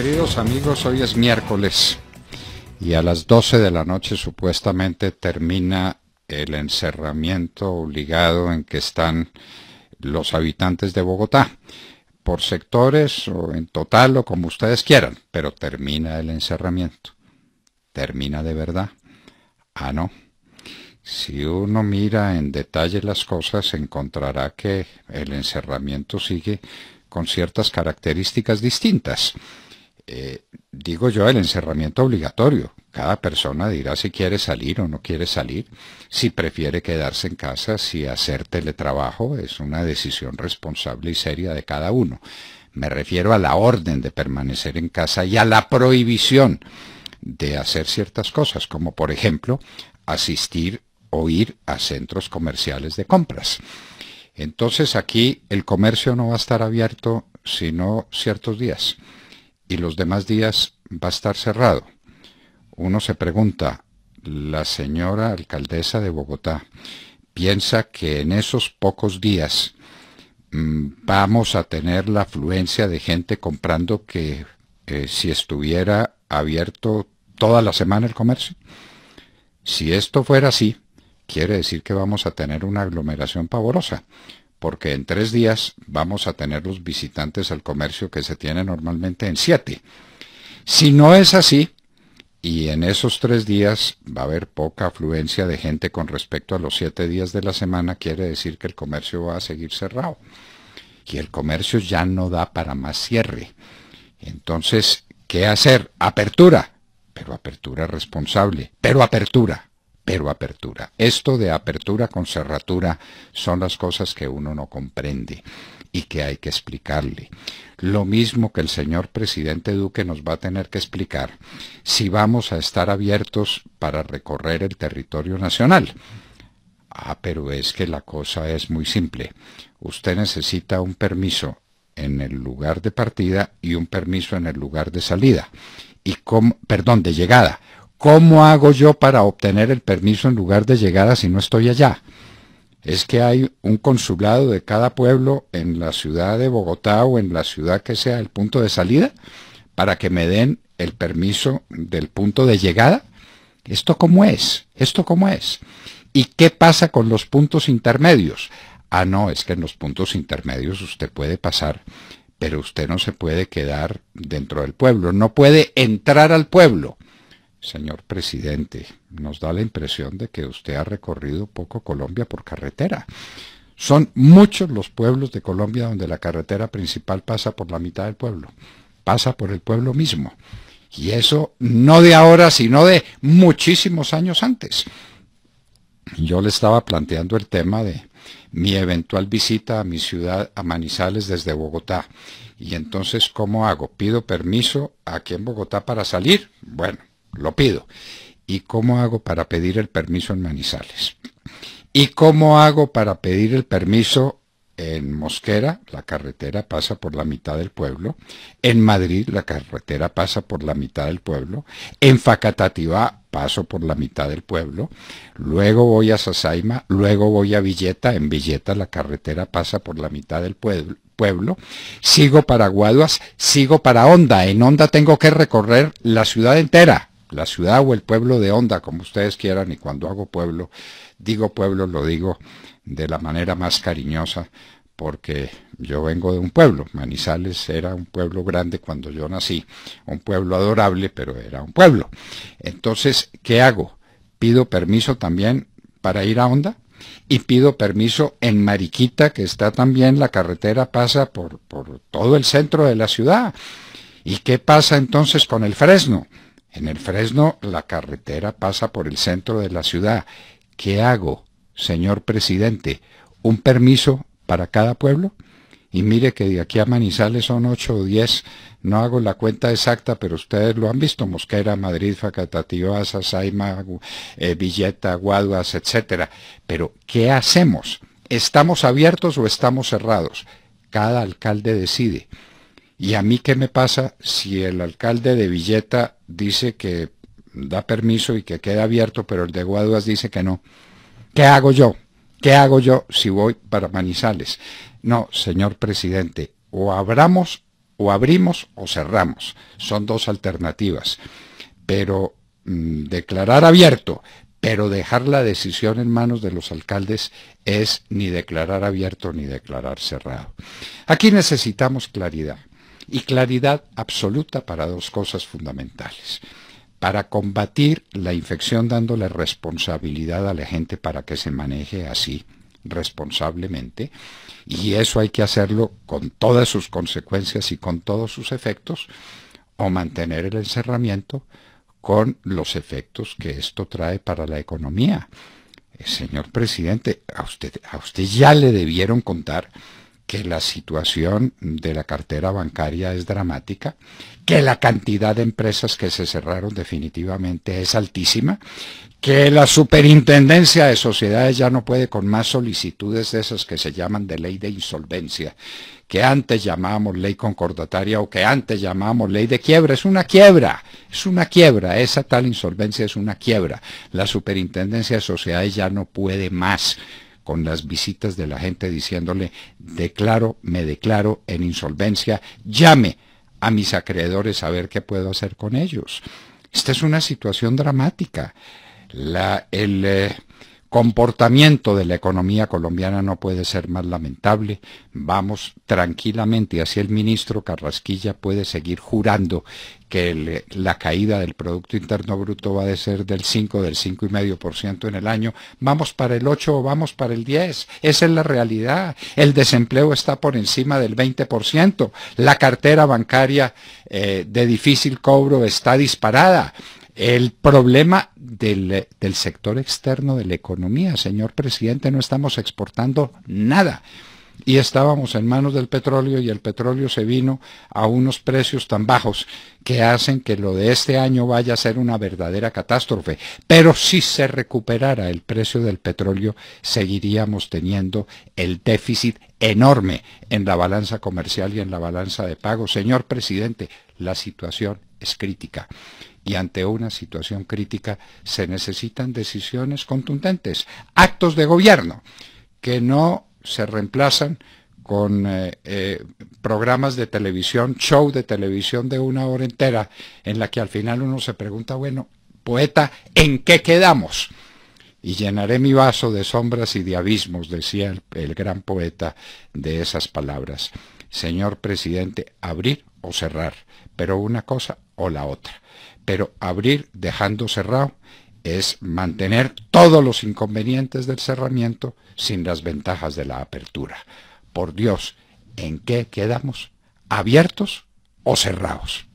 Queridos amigos, hoy es miércoles y a las 12 de la noche supuestamente termina el encerramiento obligado en que están los habitantes de Bogotá, por sectores o en total o como ustedes quieran, pero termina el encerramiento. Termina de verdad. Ah, no. Si uno mira en detalle las cosas, encontrará que el encerramiento sigue con ciertas características distintas. Eh, digo yo, el encerramiento obligatorio. Cada persona dirá si quiere salir o no quiere salir, si prefiere quedarse en casa, si hacer teletrabajo, es una decisión responsable y seria de cada uno. Me refiero a la orden de permanecer en casa y a la prohibición de hacer ciertas cosas, como por ejemplo asistir o ir a centros comerciales de compras. Entonces aquí el comercio no va a estar abierto sino ciertos días y los demás días va a estar cerrado. Uno se pregunta, la señora alcaldesa de Bogotá piensa que en esos pocos días mm, vamos a tener la afluencia de gente comprando que eh, si estuviera abierto toda la semana el comercio. Si esto fuera así, quiere decir que vamos a tener una aglomeración pavorosa, porque en tres días vamos a tener los visitantes al comercio que se tiene normalmente en siete. Si no es así, y en esos tres días va a haber poca afluencia de gente con respecto a los siete días de la semana, quiere decir que el comercio va a seguir cerrado. Y el comercio ya no da para más cierre. Entonces, ¿qué hacer? Apertura, pero apertura responsable, pero apertura pero apertura. Esto de apertura con cerratura son las cosas que uno no comprende y que hay que explicarle. Lo mismo que el señor presidente Duque nos va a tener que explicar si vamos a estar abiertos para recorrer el territorio nacional. Ah, pero es que la cosa es muy simple. Usted necesita un permiso en el lugar de partida y un permiso en el lugar de salida. Y con, perdón, de llegada. ¿Cómo hago yo para obtener el permiso en lugar de llegada si no estoy allá? Es que hay un consulado de cada pueblo en la ciudad de Bogotá o en la ciudad que sea el punto de salida para que me den el permiso del punto de llegada. ¿Esto cómo es? ¿Esto cómo es? ¿Y qué pasa con los puntos intermedios? Ah, no, es que en los puntos intermedios usted puede pasar, pero usted no se puede quedar dentro del pueblo, no puede entrar al pueblo Señor presidente, nos da la impresión de que usted ha recorrido poco Colombia por carretera. Son muchos los pueblos de Colombia donde la carretera principal pasa por la mitad del pueblo, pasa por el pueblo mismo. Y eso no de ahora, sino de muchísimos años antes. Yo le estaba planteando el tema de mi eventual visita a mi ciudad, a Manizales, desde Bogotá. Y entonces, ¿cómo hago? ¿Pido permiso aquí en Bogotá para salir? Bueno, lo pido. ¿Y cómo hago para pedir el permiso en Manizales? ¿Y cómo hago para pedir el permiso en Mosquera? La carretera pasa por la mitad del pueblo. En Madrid la carretera pasa por la mitad del pueblo. En Facatativá paso por la mitad del pueblo. Luego voy a Sasaima, luego voy a Villeta. En Villeta la carretera pasa por la mitad del pueblo pueblo, sigo para Guaduas, sigo para Onda. En Onda tengo que recorrer la ciudad entera la ciudad o el pueblo de Onda, como ustedes quieran, y cuando hago pueblo, digo pueblo, lo digo de la manera más cariñosa, porque yo vengo de un pueblo, Manizales era un pueblo grande cuando yo nací, un pueblo adorable, pero era un pueblo. Entonces, ¿qué hago? Pido permiso también para ir a Onda, y pido permiso en Mariquita, que está también, la carretera pasa por, por, todo el centro de la ciudad. ¿Y qué pasa entonces con el Fresno? En el Fresno la carretera pasa por el centro de la ciudad. ¿Qué hago, señor presidente? ¿Un permiso para cada pueblo? Y mire que de aquí a Manizales son 8 o 10, no hago la cuenta exacta, pero ustedes lo han visto, Mosquera, Madrid, Facatativá, Sasaima, eh, Villeta, Guaduas, etc. Pero, ¿qué hacemos? ¿Estamos abiertos o estamos cerrados? Cada alcalde decide. ¿Y a mí qué me pasa si el alcalde de Villeta dice que da permiso y que queda abierto, pero el de Guaduas dice que no? ¿Qué hago yo? ¿Qué hago yo si voy para Manizales? No, señor presidente, o abramos o abrimos o cerramos. Son dos alternativas. Pero mm, declarar abierto, pero dejar la decisión en manos de los alcaldes es ni declarar abierto ni declarar cerrado. Aquí necesitamos claridad y claridad absoluta para dos cosas fundamentales. Para combatir la infección dándole responsabilidad a la gente para que se maneje así responsablemente y eso hay que hacerlo con todas sus consecuencias y con todos sus efectos o mantener el encerramiento con los efectos que esto trae para la economía. Eh, señor presidente, a usted, a usted ya le debieron contar que la situación de la cartera bancaria es dramática, que la cantidad de empresas que se cerraron definitivamente es altísima, que la superintendencia de sociedades ya no puede con más solicitudes de esas que se llaman de ley de insolvencia, que antes llamábamos ley concordataria o que antes llamábamos ley de quiebra. Es una quiebra, es una quiebra, esa tal insolvencia es una quiebra. La superintendencia de sociedades ya no puede más con las visitas de la gente diciéndole, declaro, me declaro en insolvencia, llame a mis acreedores a ver qué puedo hacer con ellos. Esta es una situación dramática. La, el, eh, comportamiento de la economía colombiana no puede ser más lamentable. Vamos tranquilamente y así el ministro Carrasquilla puede seguir jurando que la caída del Producto Interno Bruto va a ser del 5, del 5,5% en el año. Vamos para el 8 o vamos para el 10. Esa es la realidad. El desempleo está por encima del 20%. La cartera bancaria eh, de difícil cobro está disparada. El problema del, sector externo de la economía, señor presidente, no estamos exportando nada y estábamos en manos del petróleo y el petróleo se vino a unos precios tan bajos que hacen que lo de este año vaya a ser una verdadera catástrofe. Pero si se recuperara el precio del petróleo, seguiríamos teniendo el déficit enorme en la balanza comercial y en la balanza de pago. Señor presidente, la situación es crítica y ante una situación crítica se necesitan decisiones contundentes, actos de gobierno que no se reemplazan con eh, eh, programas de televisión, show de televisión de una hora entera, en la que al final uno se pregunta, bueno, poeta, ¿en qué quedamos? Y llenaré mi vaso de sombras y de abismos, decía el, el gran poeta de esas palabras. Señor presidente, abrir o cerrar, pero una cosa o la otra. Pero abrir dejando cerrado es mantener todos los inconvenientes del cerramiento sin las ventajas de la apertura. Por Dios, ¿en qué quedamos? ¿Abiertos o cerrados?